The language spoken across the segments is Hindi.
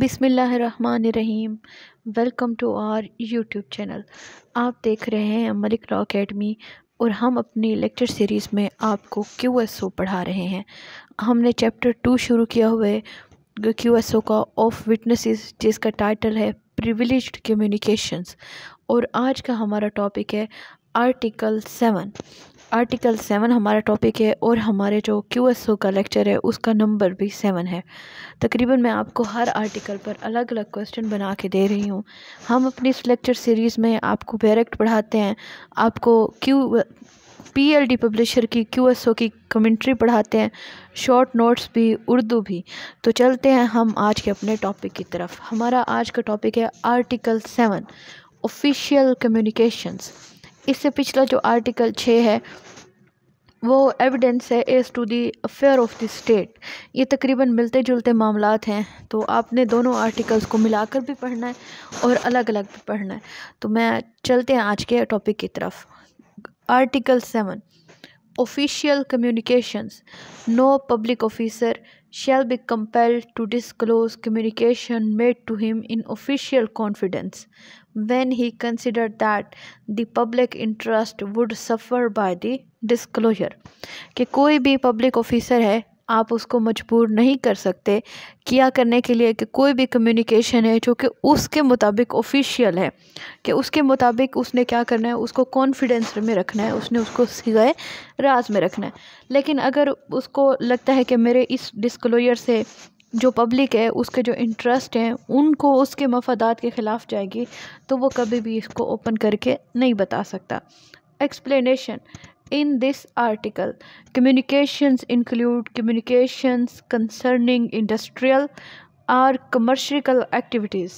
बिसमीम welcome to our YouTube channel आप देख रहे हैं मलिक रॉ अकेडमी और हम अपनी लेक्चर सीरीज़ में आपको क्यू एस ओ पढ़ा रहे हैं हमने चैप्टर टू शुरू किया हुआ क्यू एस ओ का ऑफ विटनेसेस जिसका टाइटल है प्रिविलेज कम्युनिकेशंस और आज का हमारा टॉपिक है आर्टिकल सेवन आर्टिकल सेवन हमारा टॉपिक है और हमारे जो क्यू एस ओ का लेक्चर है उसका नंबर भी सेवन है तकरीबन मैं आपको हर आर्टिकल पर अलग अलग क्वेश्चन बना के दे रही हूँ हम अपनी इस लेक्चर सीरीज़ में आपको डायरेक्ट पढ़ाते हैं आपको Q P L D publisher की क्यू एस ओ की कमेंट्री पढ़ाते हैं शॉर्ट नोट्स भी उर्दू भी तो चलते हैं हम आज के अपने टॉपिक की तरफ हमारा आज का टॉपिक है आर्टिकल सेवन ऑफिशियल कम्युनिकेशंस इससे पिछला जो आर्टिकल छः है वो एविडेंस है as to the affair of the state ये तकरीबन मिलते जुलते मामला हैं तो आपने दोनों आर्टिकल्स को मिलाकर भी पढ़ना है और अलग अलग भी पढ़ना है तो मैं चलते हैं आज के टॉपिक की तरफ article seven official communications no public officer shall be compelled to disclose communication made to him in official confidence when he considered that the public interest would suffer by the disclosure कि कोई भी public officer है आप उसको मजबूर नहीं कर सकते किया करने के लिए कि कोई भी कम्युनिकेशन है जो कि उसके मुताबिक ऑफिशियल है कि उसके मुताबिक उसने क्या करना है उसको कॉन्फिडेंस में रखना है उसने उसको सिगाए राज में रखना है लेकिन अगर उसको लगता है कि मेरे इस डिस्क्लोजर से जो पब्लिक है उसके जो इंटरेस्ट हैं उनको उसके मफादात के ख़िलाफ़ जाएगी तो वो कभी भी इसको ओपन करके नहीं बता सकता explanation in this article communications include communications concerning industrial or commercial activities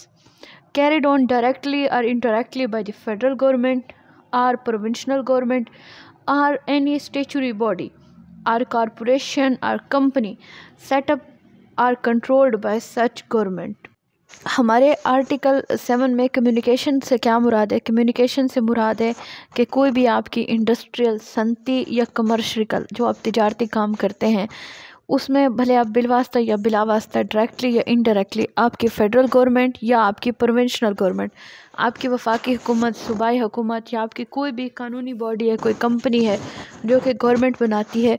carried on directly or indirectly by the federal government or provincial government or any statutory body or corporation or company set up or controlled by such government हमारे आर्टिकल सेवन में कम्युनिकेशन से क्या मुराद है कम्युनिकेशन से मुराद है कि कोई भी आपकी इंडस्ट्रियल सनती या कमर्शियल जो आप तजारती काम करते हैं उसमें भले आप बिलवास्ता या बिला वास्ता डायरेक्टली या इनडायरेक्टली आपकी फेडरल गवर्नमेंट या आपकी प्रोविंशनल गवर्नमेंट आपकी वफाकी हुकूमत सूबाई हुकूमत या आपकी कोई भी कानूनी बॉडी है कोई कंपनी है जो कि गवर्नमेंट बनाती है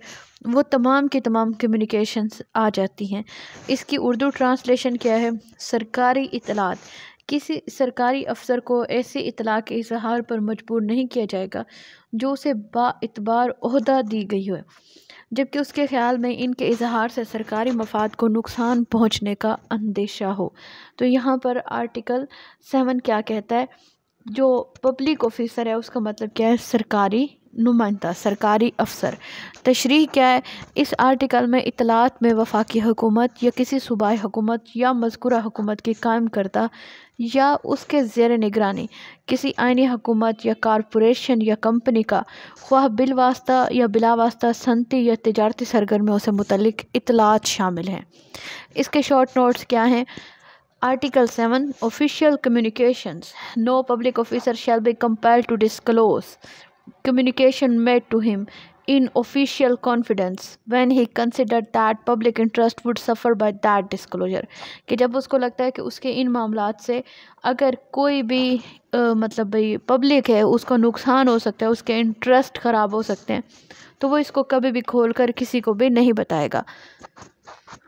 वो तमाम की तमाम कम्युनिकेशंस आ जाती हैं इसकी उर्दू ट्रांसलेशन क्या है सरकारी इतलात किसी सरकारी अफसर को ऐसी इतला के इजहार पर मजबूर नहीं किया जाएगा जो उसे बातबारहदा अहदा दी गई हो जबकि उसके ख्याल में इनके इजहार से सरकारी मफाद को नुकसान पहुँचने का अंदेशा हो तो यहाँ पर आर्टिकल सेवन क्या कहता है जो पब्लिक ऑफिसर है उसका मतलब क्या है सरकारी नुमाइंदा सरकारी अफसर तशरी क्या है इस आर्टिकल में इतलात में वफाकी हुकूमत या किसी सूबाई हुकूमत या मजकूरा हुकूमत की कायम करता या उसके जेर निगरानी किसी आइनी हुकूमत या कॉरपोरेशन या कंपनी का ख्वाह बिल वास्ता या बिला वास्ता सनती या तजारती सरगर्मियों से मुतलिक इतलात शामिल हैं इसके शॉर्ट नोट्स क्या हैं article seven official communications no public officer shall be compelled to disclose communication made to him in official confidence when he considered that public interest would suffer by that disclosure कि जब उसको लगता है कि उसके इन मामला से अगर कोई भी आ, मतलब भाई पब्लिक है उसको नुकसान हो सकता है उसके इंटरेस्ट ख़राब हो सकते हैं तो वो इसको कभी भी खोल कर किसी को भी नहीं बताएगा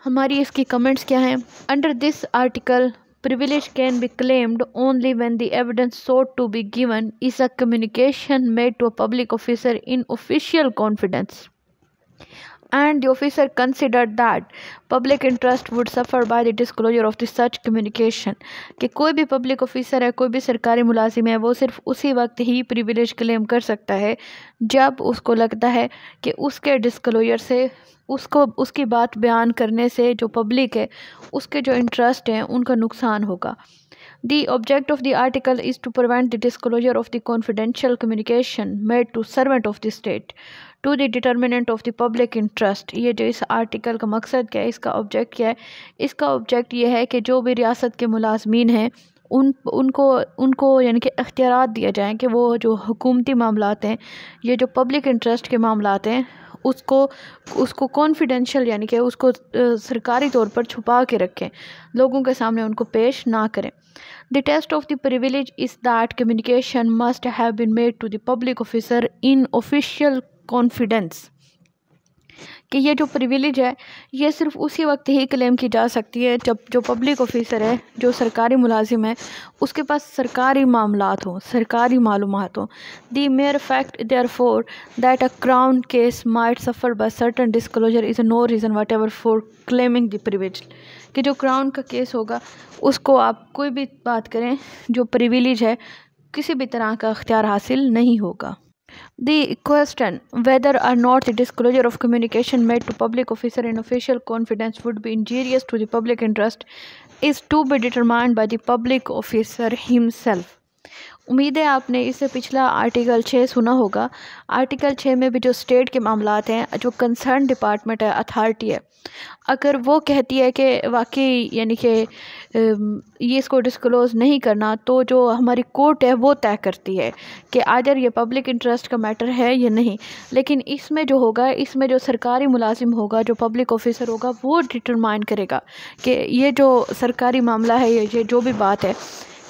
हमारी इसकी कमेंट्स क्या हैं under this article privilege can be claimed only when the evidence sought to be given is a communication made to a public officer in official confidence and the officer considered that public interest would suffer by the disclosure of the such communication कि कोई भी public officer है कोई भी सरकारी मुलाजिम है वो सिर्फ उसी वक्त ही privilege claim कर सकता है जब उसको लगता है कि उसके disclosure से उसको उसकी बात बयान करने से जो public है उसके जो interest हैं उनका नुकसान होगा The object of the article is to prevent the disclosure of the confidential communication made to servant of the state to the determinant of the public interest ये जो इस आर्टिकल का मकसद क्या है इसका ऑब्जेक्ट क्या है इसका ऑब्जेक्ट ये है कि जो भी रियासत के मुलाजमीन हैं उन उनको उनको यानी कि अख्तियार दिए जाएँ कि वो जो हुकूमती मामला हैं ये जो पब्लिक इंटरेस्ट के मामला हैं उसको उसको कॉन्फिडेंशियल यानी कि उसको सरकारी तौर पर छुपा के रखें लोगों के सामने उनको पेश ना करें the test of the privilege is that communication must have been made to the public officer in official confidence कि ये जो प्रिविलेज है ये सिर्फ उसी वक्त ही क्लेम की जा सकती है जब जो पब्लिक ऑफिसर है जो सरकारी मुलाजिम है उसके पास सरकारी मामला हों सरकारी मालूम हों the mere fact therefore that a crown case might suffer by certain disclosure is no reason whatever for claiming the privilege कि जो क्राउन का केस होगा उसको आप कोई भी बात करें जो प्रिविलेज है किसी भी तरह का अख्तियार हासिल नहीं होगा The question whether or not the disclosure of communication made to public officer in official confidence would be injurious to the public interest is to be determined by the public officer himself. उम्मीद है आपने इससे पिछला आर्टिकल छः सुना होगा आर्टिकल छः में भी जो स्टेट के मामला हैं जो कंसर्न डिपार्टमेंट है अथॉरिटी है अगर वो कहती है कि वाकई यानी कि ये इसको डिस्क्लोज नहीं करना तो जो हमारी कोर्ट है वो तय करती है कि आदर ये पब्लिक इंटरेस्ट का मैटर है या नहीं लेकिन इसमें जो होगा इसमें जो सरकारी मुलाजिम होगा जो पब्लिक ऑफिसर होगा वो डिटरमाइन करेगा कि ये जो सरकारी मामला है ये जो भी बात है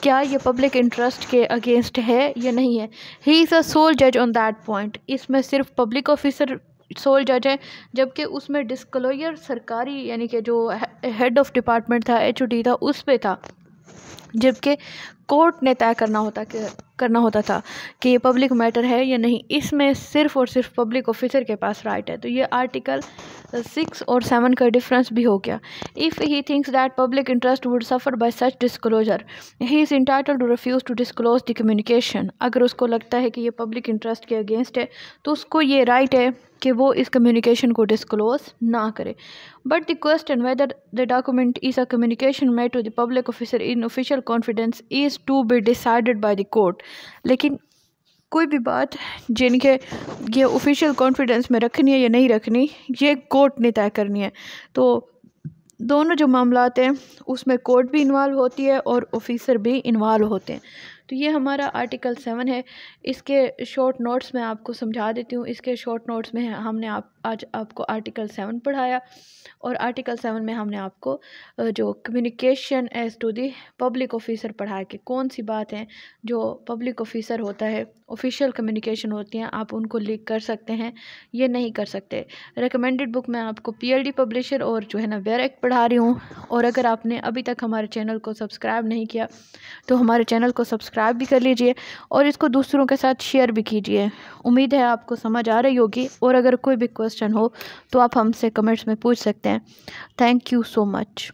क्या ये पब्लिक इंटरेस्ट के अगेंस्ट है या नहीं है ही इज़ अ सोल जज ऑन दैट पॉइंट इसमें सिर्फ पब्लिक ऑफिसर सोल जज है जबकि उसमें डिस्कलोयर सरकारी यानी कि जो हेड ऑफ डिपार्टमेंट था एच था उस पर था जबकि कोर्ट ने तय करना होता कि करना होता था कि ये पब्लिक मैटर है या नहीं इसमें सिर्फ और सिर्फ पब्लिक ऑफिसर के पास राइट है तो ये आर्टिकल सिक्स और सेवन का डिफरेंस भी हो गया if he thinks that public interest would suffer by such disclosure he is entitled to refuse to disclose the communication अगर उसको लगता है कि ये पब्लिक इंटरेस्ट के अगेंस्ट है तो उसको ये राइट है कि वो इस कम्युनिकेशन को डिस्क्लोज ना करे but the question whether the document is a communication made to the public officer in official confidence is to be decided by the court लेकिन कोई भी बात जिनके ये ऑफिशियल कॉन्फिडेंस में रखनी है या नहीं रखनी ये कोर्ट ने तय करनी है तो दोनों जो मामला हैं उसमें कोर्ट भी इन्वॉल्व होती है और ऑफिसर भी इन्वॉल्व होते हैं तो ये हमारा आर्टिकल सेवन है इसके शॉर्ट नोट्स में आपको समझा देती हूँ इसके शॉर्ट नोट्स में हमने आप आज आपको आर्टिकल सेवन पढ़ाया और आर्टिकल सेवन में हमने आपको जो communication as to the public officer पढ़ाया कि कौन सी बात है जो पब्लिक ऑफिसर होता है ऑफिशियल कम्युनिकेशन होती हैं आप उनको लीक कर सकते हैं ये नहीं कर सकते रिकमेंडेड बुक मैं आपको पी पब्लिशर और जो है ना वेरेक पढ़ा रही हूँ और अगर आपने अभी तक हमारे चैनल को सब्सक्राइब नहीं किया तो हमारे चैनल को सब्सक्राइब भी कर लीजिए और इसको दूसरों के साथ शेयर भी कीजिए उम्मीद है आपको समझ आ रही होगी और अगर कोई भी क्वेश्चन क्वेश्चन हो तो आप हमसे कमेंट्स में पूछ सकते हैं थैंक यू सो मच